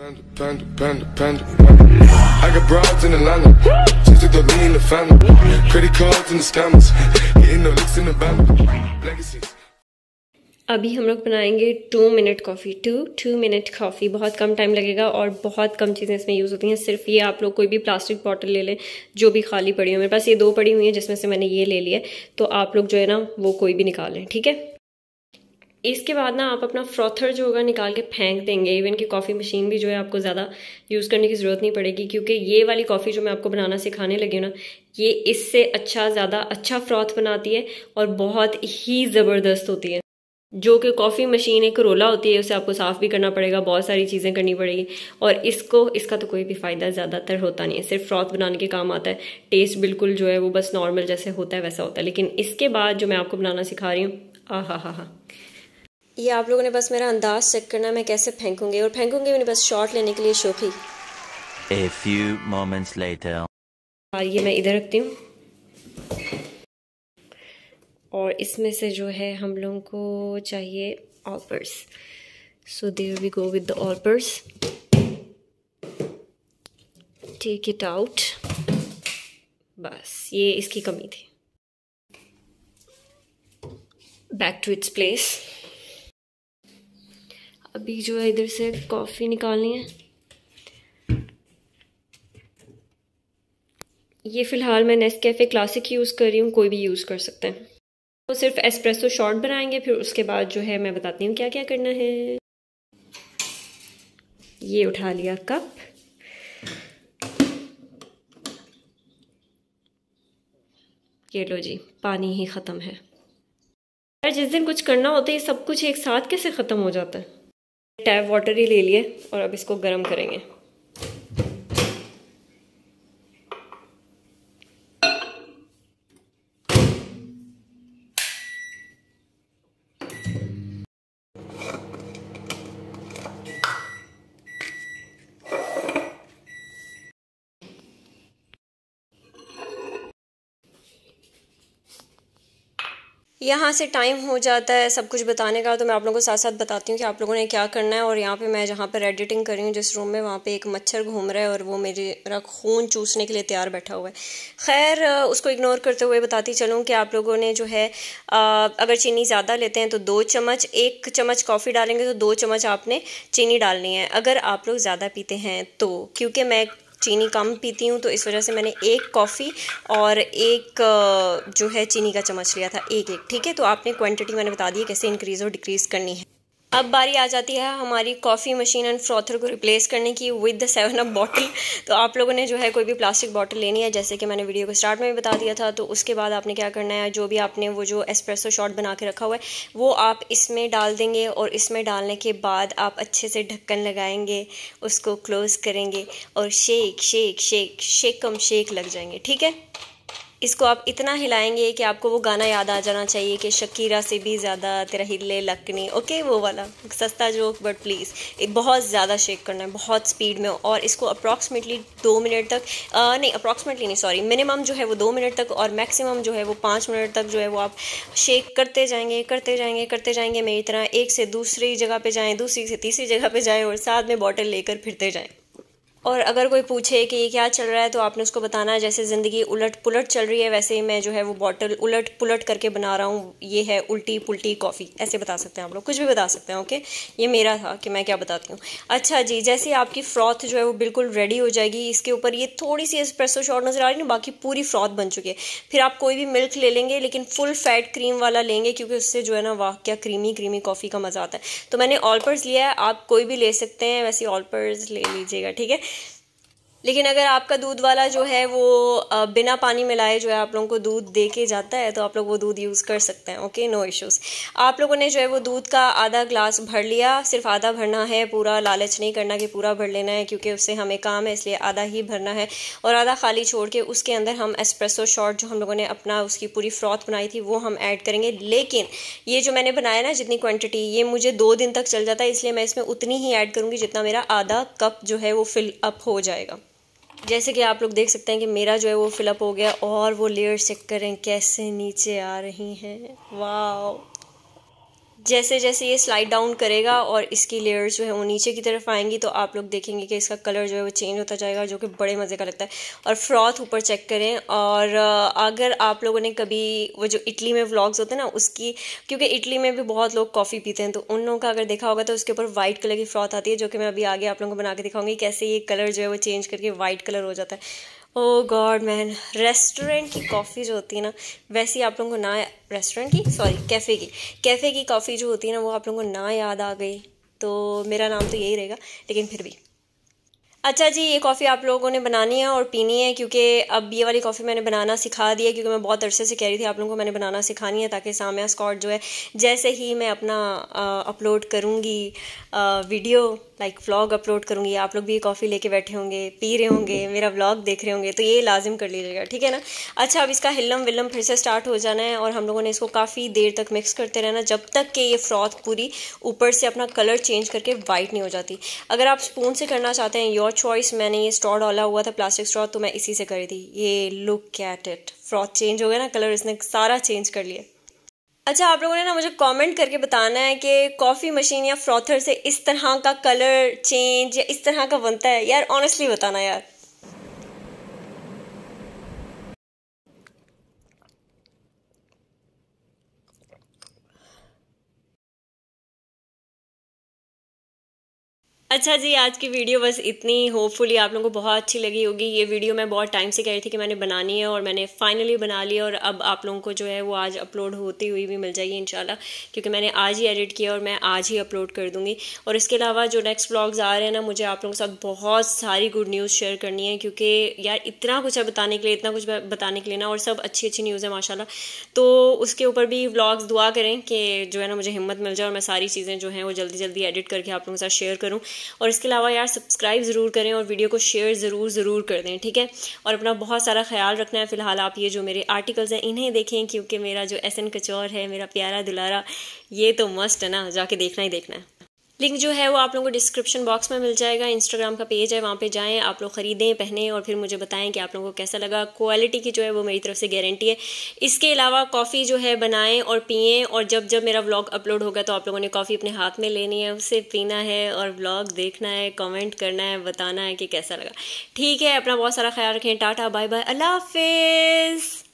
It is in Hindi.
Panda, panda, panda, panda, panda. I got broads in Atlanta. Just took the lean in the family. Credit cards in the scammers. Hitting the licks in the banner. Legacies. अभी हम लोग बनाएंगे two minute coffee two two minute coffee बहुत कम टाइम लगेगा और बहुत कम चीज़ें इसमें यूज़ होती हैं सिर्फ ये आप लोग कोई भी प्लास्टिक बॉटल ले लें जो भी खाली पड़ी हो मेरे पास ये दो पड़ी हुई है जिसमें से मैंने ये ले लिया है तो आप लोग जो है ना वो कोई भी निकालें ठीक है इसके बाद ना आप अपना फ्रॉथर जो होगा निकाल के फेंक देंगे इवन कि कॉफ़ी मशीन भी जो है आपको ज़्यादा यूज़ करने की ज़रूरत नहीं पड़ेगी क्योंकि ये वाली कॉफ़ी जो मैं आपको बनाना सिखाने लगी हूँ ना ये इससे अच्छा ज़्यादा अच्छा फ्रॉथ बनाती है और बहुत ही ज़बरदस्त होती है जो कि कॉफ़ी मशीन एक रोला होती है उसे आपको साफ़ भी करना पड़ेगा बहुत सारी चीज़ें करनी पड़ेगी और इसको इसका तो कोई भी फ़ायदा ज़्यादातर होता नहीं है सिर्फ फ्रॉथ बनाने के काम आता है टेस्ट बिल्कुल जो है वो बस नॉर्मल जैसे होता है वैसा होता है लेकिन इसके बाद जो मैं आपको बनाना सिखा रही हूँ आ हा हा हा ये आप लोगों ने बस मेरा अंदाज चेक करना मैं कैसे फेंकूंगी और फेंकूंगी मैंने बस शॉट लेने के लिए शोखी ए फ्यू मोमेंट्स लेटर और ये मैं इधर रखती हूँ और इसमें से जो है हम लोगों को चाहिए Olpers so there we go with the Olpers take it out बस ये इसकी कमी थी बैक टू इट्स प्लेस अभी जो है इधर से कॉफ़ी निकालनी है ये फ़िलहाल मैं नेस्ट कैफ़े क्लासिक यूज़ कर रही हूँ कोई भी यूज़ कर सकते हैं तो सिर्फ एस्प्रेसो शॉर्ट बनाएंगे फिर उसके बाद जो है मैं बताती हूँ क्या क्या करना है ये उठा लिया कप ये लो जी पानी ही ख़त्म है जिस दिन कुछ करना होता है ये सब कुछ एक साथ कैसे ख़त्म हो जाता है टैप वाटर ही ले लिए और अब इसको गर्म करेंगे यहाँ से टाइम हो जाता है सब कुछ बताने का तो मैं आप लोगों को साथ साथ बताती हूँ कि आप लोगों ने क्या करना है और यहाँ पे मैं जहाँ पर एडिटिंग कर रही हूँ जिस रूम में वहाँ पे एक मच्छर घूम रहा है और वो मेरा खून चूसने के लिए तैयार बैठा हुआ है खैर उसको इग्नोर करते हुए बताती चलूँ कि आप लोगों ने जो है अगर चीनी ज़्यादा लेते हैं तो दो चम्मच एक चम्मच कॉफ़ी डालेंगे तो दो चम्मच आपने चीनी डालनी है अगर आप लोग ज़्यादा पीते हैं तो क्योंकि मैं चीनी कम पीती हूँ तो इस वजह से मैंने एक कॉफ़ी और एक जो है चीनी का चम्मच लिया था एक एक ठीक है तो आपने क्वांटिटी मैंने बता दी है कैसे इंक्रीज़ और डिक्रीज़ करनी है अब बारी आ जाती है हमारी कॉफ़ी मशीन एंड फ्रॉथर को रिप्लेस करने की with the seven up bottle तो आप लोगों ने जो है कोई भी प्लास्टिक बॉटल लेनी है जैसे कि मैंने वीडियो को स्टार्ट में भी बता दिया था तो उसके बाद आपने क्या करना है जो भी आपने वो जो एस्प्रेसो शॉट बना के रखा हुआ है वो आप इसमें डाल देंगे और इसमें डालने के बाद आप अच्छे से ढक्कन लगाएंगे उसको क्लोज़ करेंगे और शेक शेक शेक शेक कम शेक लग जाएंगे ठीक है इसको आप इतना हिलाएंगे कि आपको वो गाना याद आ जाना चाहिए कि शकीरा से भी ज़्यादा तेरा हिले लकनी ओके वो वाला सस्ता जोक बट प्लीज़ बहुत ज़्यादा शेक करना है बहुत स्पीड में और इसको अप्रॉक्सीमेटली दो मिनट तक आ, नहीं अप्रॉक्सीमेटली नहीं सॉरी मिनिमम जो है वो दो मिनट तक और मैक्सिमम जो है वो पाँच मिनट तक जो है वो आप शेक करते जाएंगे करते जाएंगे करते जाएंगे मेरी तरह एक से दूसरी जगह पर जाएँ दूसरी से तीसरी जगह पर जाएँ और साथ में बॉटल लेकर फिरते जाएँ और अगर कोई पूछे कि ये क्या चल रहा है तो आपने उसको बताना है जैसे ज़िंदगी उलट पुलट चल रही है वैसे ही मैं जो है वो बॉटल उलट पुलट करके बना रहा हूँ ये है उल्टी पुलटी कॉफ़ी ऐसे बता सकते हैं आप लोग कुछ भी बता सकते हैं ओके ये मेरा था कि मैं क्या बताती हूँ अच्छा जी जैसे आपकी फ्रॉथ जो है वो बिल्कुल रेडी हो जाएगी इसके ऊपर ये थोड़ी सी एस्प्रेसो शॉट नज़र आ रही है बाकी पूरी फ्रॉथ बन चुकी है फिर आप कोई भी मिल्क ले लेंगे लेकिन फुल फैट क्रीम वाला लेंगे क्योंकि उससे जो है ना वाह क्या क्रीमी क्रीमी कॉफ़ी का मज़ा आता है तो मैंने ऑलपर्स लिया है आप कोई भी ले सकते हैं वैसे ऑलपर्स ले लीजिएगा ठीक है लेकिन अगर आपका दूध वाला जो है वो बिना पानी मिलाए जो है आप लोगों को दूध दे के जाता है तो आप लोग वो दूध यूज़ कर सकते हैं ओके नो इश्यूज़ आप लोगों ने जो है वो दूध का आधा ग्लास भर लिया सिर्फ आधा भरना है पूरा लालच नहीं करना कि पूरा भर लेना है क्योंकि उससे हमें काम है इसलिए आधा ही भरना है और आधा खाली छोड़ के उसके अंदर हम एस्प्रेसो शॉट जो हम लोगों ने अपना उसकी पूरी फ्रॉथ बनाई थी वो हम ऐड करेंगे लेकिन ये जो मैंने बनाया ना जितनी क्वान्टिटी ये मुझे दो दिन तक चल जाता है इसलिए मैं इसमें उतनी ही ऐड करूँगी जितना मेरा आधा कप जो है वो फिल अप हो जाएगा जैसे कि आप लोग देख सकते हैं कि मेरा जो है वो फिलअप हो गया और वो लेयर्स चेक करें कैसे नीचे आ रही हैं वाह जैसे जैसे ये स्लाइड डाउन करेगा और इसकी लेयर्स जो है वो नीचे की तरफ आएंगी तो आप लोग देखेंगे कि इसका कलर जो है वो चेंज होता जाएगा जो कि बड़े मज़े का लगता है और फ्रॉथ ऊपर चेक करें और अगर आप लोगों ने कभी वो जो इटली में व्लॉग्स होते हैं ना उसकी क्योंकि इटली में भी बहुत लोग कॉफ़ी पीते हैं तो उन लोगों का अगर देखा होगा तो उसके ऊपर वाइट कलर की फ्रॉथ आती है जो कि मैं अभी आगे आप लोगों को बना के दिखाऊंगी कैसे ये कलर जो है वो चेंज करके वाइट कलर हो जाता है ओ गॉड मैन रेस्टोरेंट की कॉफ़ी जो होती है ना वैसी आप लोगों को ना रेस्टोरेंट की सॉरी कैफ़े की कैफ़े की कॉफ़ी जो होती है ना वो आप लोगों को ना याद आ गई तो मेरा नाम तो यही रहेगा लेकिन फिर भी अच्छा जी ये कॉफ़ी आप लोगों ने बनानी है और पीनी है क्योंकि अब ये वाली कॉफ़ी मैंने बनाना सिखा दी है क्योंकि मैं बहुत अरसे से कह रही थी आप लोगों को मैंने बनाना सिखानी है ताकि सामिया स्कॉट जो है जैसे ही मैं अपना अपलोड करूँगी वीडियो लाइक व्लॉग अपलोड करूँगी आप लोग भी कॉफ़ी लेके बैठे होंगे पी रहे होंगे मेरा व्लॉग देख रहे होंगे तो ये लाजिम कर लीजिएगा ठीक है ना अच्छा अब इसका हिलम विलम फिर से स्टार्ट हो जाना है और हम लोगों ने इसको काफ़ी देर तक मिक्स करते रहना जब तक कि ये फ्रॉथ पूरी ऊपर से अपना कलर चेंज करके वाइट नहीं हो जाती अगर आप स्पून से करना चाहते हैं योर चॉइस मैंने ये स्ट्रॉ डाला हुआ था प्लास्टिक स्ट्रॉ तो मैं इसी से करी थी ये look at it froth change हो गया ना कलर इसने सारा चेंज कर लिया अच्छा आप लोगों ने ना मुझे कमेंट करके बताना है कि कॉफ़ी मशीन या फ्रॉथर से इस तरह का कलर चेंज या इस तरह का बनता है यार ऑनेस्टली बताना यार अच्छा जी आज की वीडियो बस इतनी होपफुली आप लोगों को बहुत अच्छी लगी होगी ये वीडियो मैं बहुत टाइम से कह रही थी कि मैंने बनानी है और मैंने फाइनली बना ली और अब आप लोगों को जो है वो आज अपलोड होती हुई भी मिल जाएगी इंशाल्लाह क्योंकि मैंने आज ही एडिट किया और मैं आज ही अपलोड कर दूँगी और इसके अलावा जो नेक्स्ट ब्लॉग्स आ रहे हैं ना मुझे आप लोगों के साथ बहुत सारी गुड न्यूज़ शेयर करनी है क्योंकि यार इतना कुछ है बताने के लिए इतना कुछ बताने के लिए ना और सब अच्छी अच्छी न्यूज़ है माशाला तो उसके ऊपर भी ब्लॉग्स दुआ करें कि जो है ना मुझे हिम्मत मिल जाए और मैं सारी चीज़ें जो हैं वो जल्दी जल्दी एडिट करके आप लोगों के साथ शेयर करूँ और इसके अलावा यार सब्सक्राइब ज़रूर करें और वीडियो को शेयर ज़रूर ज़रूर कर दें ठीक है और अपना बहुत सारा ख्याल रखना है फ़िलहाल आप ये जो मेरे आर्टिकल्स हैं इन्हें देखें क्योंकि मेरा जो एस एन कचौर है मेरा प्यारा दुलारा ये तो मस्ट है ना जाके देखना ही देखना है लिंक जो है वो आप लोगों को डिस्क्रिप्शन बॉक्स में मिल जाएगा इंस्टाग्राम का पेज है वहाँ पे जाएं आप लोग ख़रीदें पहनें और फिर मुझे बताएं कि आप लोगों को कैसा लगा क्वालिटी की जो है वो मेरी तरफ से गारंटी है इसके अलावा कॉफ़ी जो है बनाएं और पिएँ और जब जब मेरा व्लॉग अपलोड होगा तो आप लोगों ने कॉफ़ी अपने हाथ में लेनी है उसे पीना है और व्लॉग देखना है कॉमेंट करना है बताना है कि कैसा लगा ठीक है अपना बहुत सारा ख्याल रखें टाटा बाय बाय अल्लाह हाफिज़